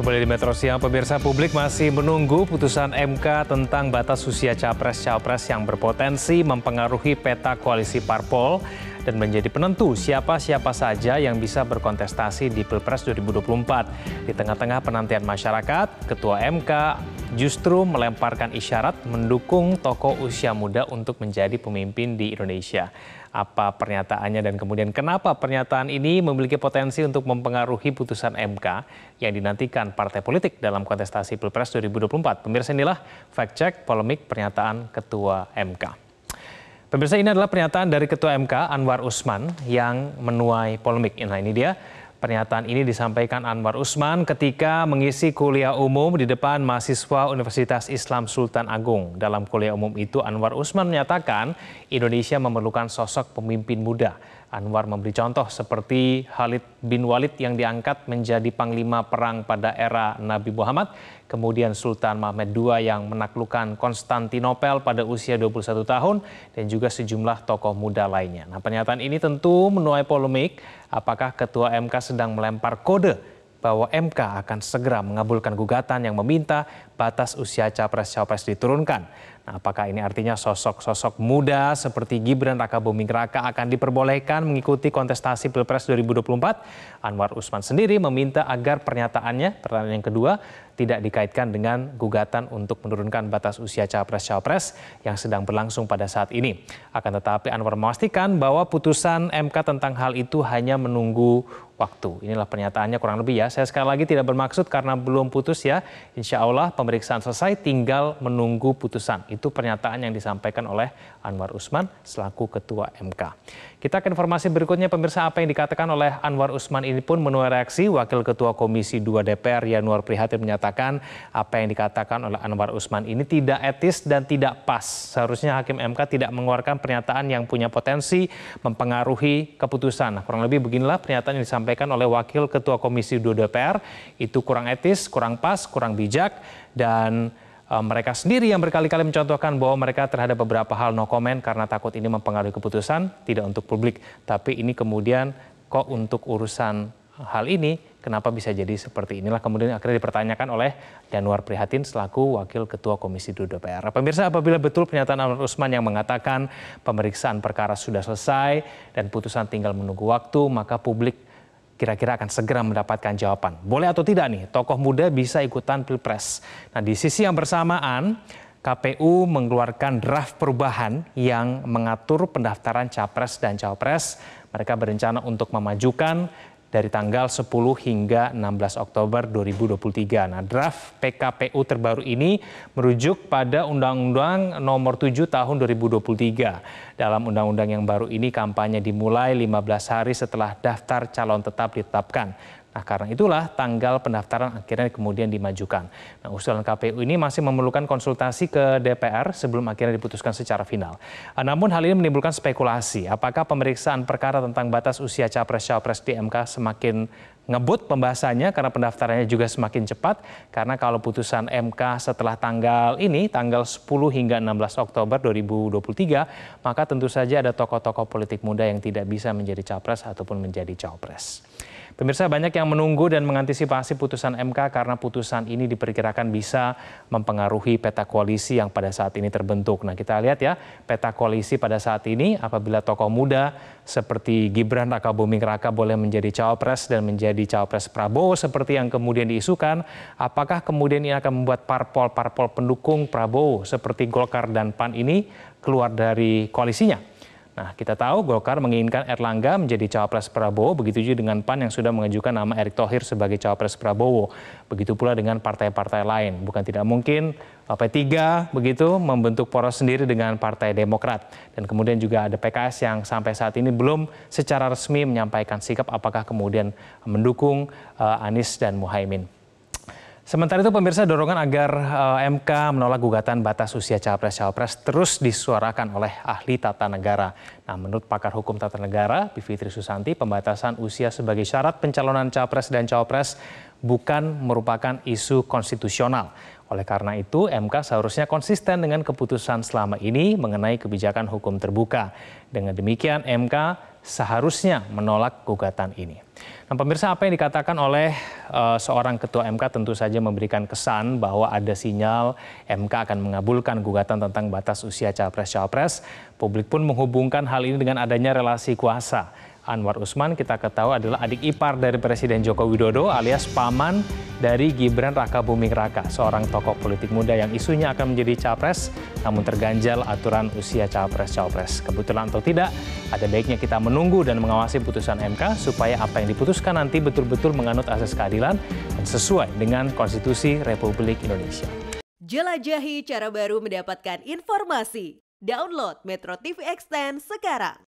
kembali di Metro Siang. Pemirsa publik masih menunggu putusan MK tentang batas usia capres-capres yang berpotensi mempengaruhi peta koalisi parpol dan menjadi penentu siapa-siapa saja yang bisa berkontestasi di Pilpres 2024. Di tengah-tengah penantian masyarakat, Ketua MK justru melemparkan isyarat mendukung tokoh usia muda untuk menjadi pemimpin di Indonesia. Apa pernyataannya dan kemudian kenapa pernyataan ini memiliki potensi untuk mempengaruhi putusan MK yang dinantikan partai politik dalam kontestasi Pilpres 2024? Pemirsa inilah fact check polemik pernyataan Ketua MK. Pemirsa ini adalah pernyataan dari Ketua MK Anwar Usman yang menuai polemik. Nah ini dia Pernyataan ini disampaikan Anwar Usman ketika mengisi kuliah umum di depan mahasiswa Universitas Islam Sultan Agung. Dalam kuliah umum itu Anwar Usman menyatakan Indonesia memerlukan sosok pemimpin muda Anwar memberi contoh seperti Khalid bin Walid yang diangkat menjadi panglima perang pada era Nabi Muhammad, kemudian Sultan Mahmud II yang menaklukkan Konstantinopel pada usia 21 tahun, dan juga sejumlah tokoh muda lainnya. Nah pernyataan ini tentu menuai polemik, apakah Ketua MK sedang melempar kode bahwa MK akan segera mengabulkan gugatan yang meminta batas usia capres-cawapres diturunkan. Nah, apakah ini artinya sosok-sosok muda seperti Gibran Raka Buming Raka akan diperbolehkan mengikuti kontestasi Pilpres 2024? Anwar Usman sendiri meminta agar pernyataannya, pertanyaan yang kedua, tidak dikaitkan dengan gugatan untuk menurunkan batas usia capres-cawapres yang sedang berlangsung pada saat ini. Akan tetapi Anwar memastikan bahwa putusan MK tentang hal itu hanya menunggu waktu. Inilah pernyataannya kurang lebih ya. Saya sekali lagi tidak bermaksud karena belum putus ya. Insya Allah pemeriksaan selesai tinggal menunggu putusan. Itu pernyataan yang disampaikan oleh Anwar Usman selaku Ketua MK. Kita ke informasi berikutnya pemirsa apa yang dikatakan oleh Anwar Usman ini pun menuai reaksi Wakil Ketua Komisi 2 DPR Yanuar Prihatin menyatakan apa yang dikatakan oleh Anwar Usman ini tidak etis dan tidak pas. Seharusnya Hakim MK tidak mengeluarkan pernyataan yang punya potensi mempengaruhi keputusan. Kurang lebih beginilah pernyataan yang disampaikan disampaikan oleh Wakil Ketua Komisi 2 DPR itu kurang etis, kurang pas, kurang bijak, dan e, mereka sendiri yang berkali-kali mencontohkan bahwa mereka terhadap beberapa hal no comment karena takut ini mempengaruhi keputusan, tidak untuk publik. Tapi ini kemudian kok untuk urusan hal ini, kenapa bisa jadi seperti inilah kemudian akhirnya dipertanyakan oleh Januar Prihatin selaku Wakil Ketua Komisi 2 DPR. Pemirsa, apabila betul pernyataan Anwar Usman yang mengatakan pemeriksaan perkara sudah selesai dan putusan tinggal menunggu waktu, maka publik kira-kira akan segera mendapatkan jawaban. Boleh atau tidak nih, tokoh muda bisa ikutan pilpres. Nah di sisi yang bersamaan, KPU mengeluarkan draft perubahan yang mengatur pendaftaran capres dan cawapres. Mereka berencana untuk memajukan dari tanggal 10 hingga 16 Oktober 2023. Nah, draft PKPU terbaru ini merujuk pada Undang-Undang Nomor 7 Tahun 2023. Dalam undang-undang yang baru ini kampanye dimulai 15 hari setelah daftar calon tetap ditetapkan. Nah karena itulah tanggal pendaftaran akhirnya kemudian dimajukan. Nah usulan KPU ini masih memerlukan konsultasi ke DPR sebelum akhirnya diputuskan secara final. Ah, namun hal ini menimbulkan spekulasi apakah pemeriksaan perkara tentang batas usia capres-cawapres di MK semakin ngebut pembahasannya karena pendaftarannya juga semakin cepat karena kalau putusan MK setelah tanggal ini tanggal 10 hingga 16 Oktober 2023 maka tentu saja ada tokoh-tokoh politik muda yang tidak bisa menjadi capres ataupun menjadi cawapres. Pemirsa banyak yang menunggu dan mengantisipasi putusan MK karena putusan ini diperkirakan bisa mempengaruhi peta koalisi yang pada saat ini terbentuk. Nah kita lihat ya peta koalisi pada saat ini apabila tokoh muda seperti Gibran Raka Buming Raka boleh menjadi cawapres dan menjadi cawapres Prabowo seperti yang kemudian diisukan, apakah kemudian ini akan membuat parpol-parpol pendukung Prabowo seperti Golkar dan PAN ini keluar dari koalisinya? Nah, kita tahu Golkar menginginkan Erlangga menjadi cawapres Prabowo, begitu juga dengan PAN yang sudah mengajukan nama Erick Thohir sebagai cawapres Prabowo. Begitu pula dengan partai-partai lain. Bukan tidak mungkin P3 begitu membentuk poros sendiri dengan Partai Demokrat. Dan kemudian juga ada PKS yang sampai saat ini belum secara resmi menyampaikan sikap apakah kemudian mendukung eh, Anies dan Muhaimin. Sementara itu pemirsa dorongan agar uh, eh, MK menolak gugatan batas usia capres-cawapres terus disuarakan oleh ahli tata negara. Nah menurut pakar hukum tata negara Bivitri Susanti pembatasan usia sebagai syarat pencalonan capres dan cawapres bukan merupakan isu konstitusional. Oleh karena itu MK seharusnya konsisten dengan keputusan selama ini mengenai kebijakan hukum terbuka. Dengan demikian MK seharusnya menolak gugatan ini. Nah, pemirsa apa yang dikatakan oleh uh, seorang ketua MK tentu saja memberikan kesan bahwa ada sinyal MK akan mengabulkan gugatan tentang batas usia capres-capres. Publik pun menghubungkan hal ini dengan adanya relasi kuasa Anwar Usman kita ketahui adalah adik ipar dari Presiden Joko Widodo alias paman dari Gibran Raka Buming Raka, seorang tokoh politik muda yang isunya akan menjadi capres namun terganjal aturan usia capres-capres. Kebetulan atau tidak, ada baiknya kita menunggu dan mengawasi putusan MK supaya apa yang diputuskan nanti betul-betul menganut asas keadilan dan sesuai dengan Konstitusi Republik Indonesia. Jelajahi cara baru mendapatkan informasi. Download Metro TV Extend sekarang.